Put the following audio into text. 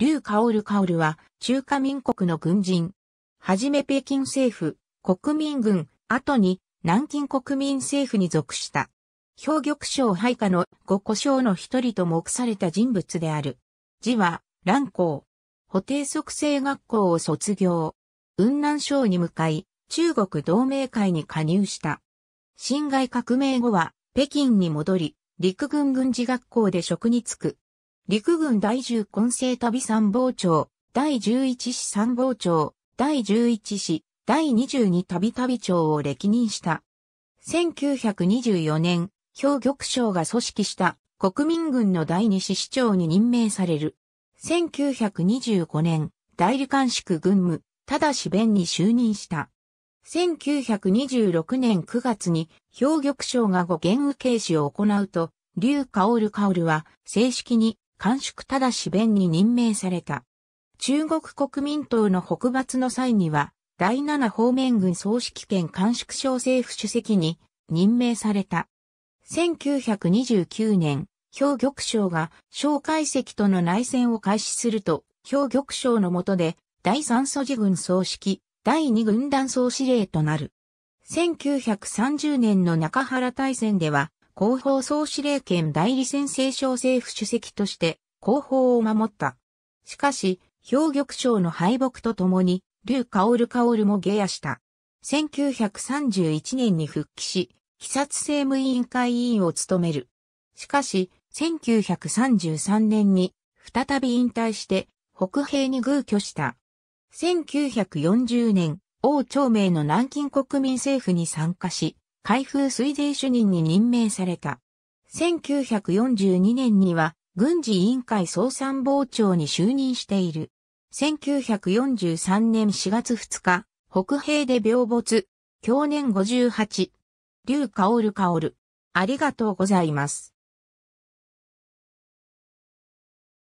劉薫薫は、中華民国の軍人。はじめ北京政府、国民軍、後に、南京国民政府に属した。兵玉省配下の五個省の一人と目された人物である。字は、蘭光。補定促成学校を卒業。雲南省に向かい、中国同盟会に加入した。辛亥革命後は、北京に戻り、陸軍軍事学校で職に就く。陸軍第10混成旅参謀長、第11師参謀長、第11師、第22旅旅長を歴任した。1924年、兵玉省が組織した国民軍の第2師師長に任命される。1925年、代理監宿軍務、ただし弁に就任した。1926年9月に、兵玉省が語源受刑士を行うと、劉薫薫は正式に縮ただし弁に任命された。中国国民党の北伐の際には、第七方面軍総指揮権監粛省政府主席に任命された。1929年、氷玉省が小解石との内戦を開始すると、氷玉省の下で第三素地軍総指揮、第二軍団総司令となる。1930年の中原大戦では、広報総司令権代理先制省政府主席として広報を守った。しかし、兵玉賞の敗北とともに、劉薫薫も下野した。1931年に復帰し、被殺政務委員会委員を務める。しかし、1933年に再び引退して北平に偶居した。1940年、王朝明の南京国民政府に参加し、海風水税主任に任命された。1942年には軍事委員会総参謀長に就任している。1943年4月2日、北平で病没、去年58、劉薫薫。ありがとうございます。